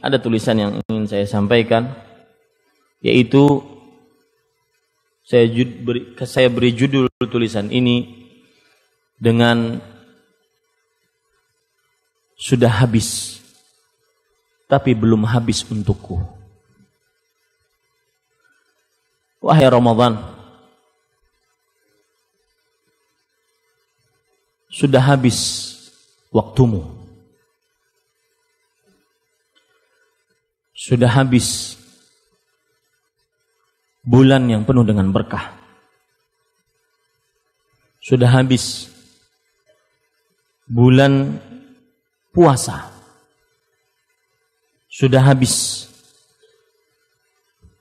ada tulisan yang ingin saya sampaikan yaitu saya beri, saya beri judul tulisan ini dengan sudah habis tapi belum habis untukku. Wahai Ramadan, sudah habis waktumu. sudah habis bulan yang penuh dengan berkah. Sudah habis bulan puasa. Sudah habis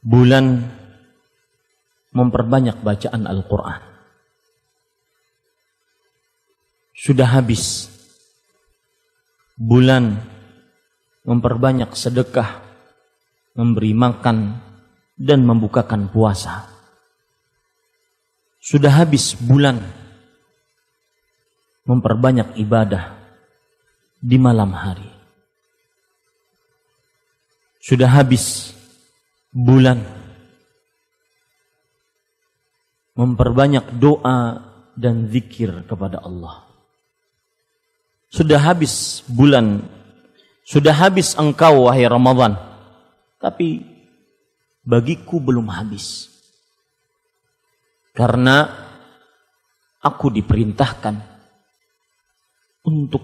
bulan memperbanyak bacaan Al-Qur'an. Sudah habis bulan memperbanyak sedekah memberi makan dan membukakan puasa. Sudah habis bulan memperbanyak ibadah di malam hari. Sudah habis bulan memperbanyak doa dan zikir kepada Allah. Sudah habis bulan, sudah habis engkau wahai Ramadan tapi bagiku belum habis. Karena aku diperintahkan untuk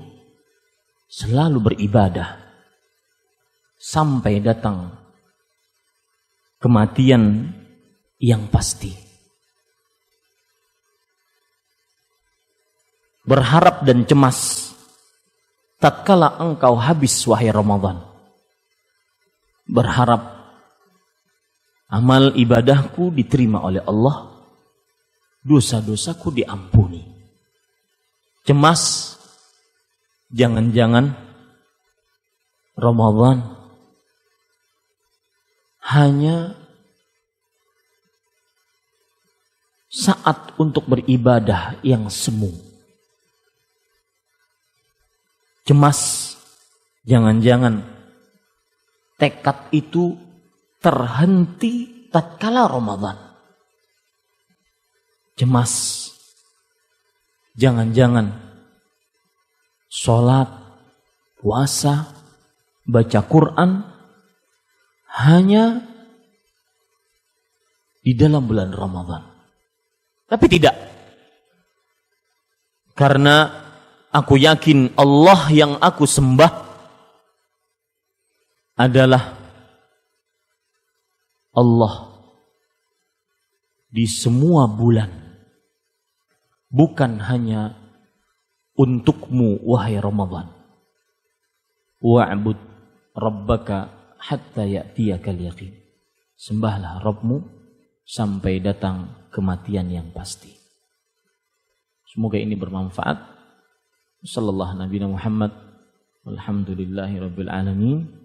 selalu beribadah sampai datang kematian yang pasti. Berharap dan cemas tatkala engkau habis wahai Ramadan berharap amal ibadahku diterima oleh Allah, dosa-dosaku diampuni. Cemas, jangan-jangan Ramadan hanya saat untuk beribadah yang semu. Cemas, jangan-jangan tekad itu terhenti tatkala Ramadan. Cemas. Jangan-jangan sholat, puasa, baca Quran hanya di dalam bulan Ramadan. Tapi tidak. Karena aku yakin Allah yang aku sembah adalah Allah di semua bulan bukan hanya untukmu wahai Ramadan wa'bud rabbaka hatta ya'tiyakal yaqin sembahlah Rabbmu sampai datang kematian yang pasti semoga ini bermanfaat sallallahu nabi Muhammad walhamdulillahi rabbil alamin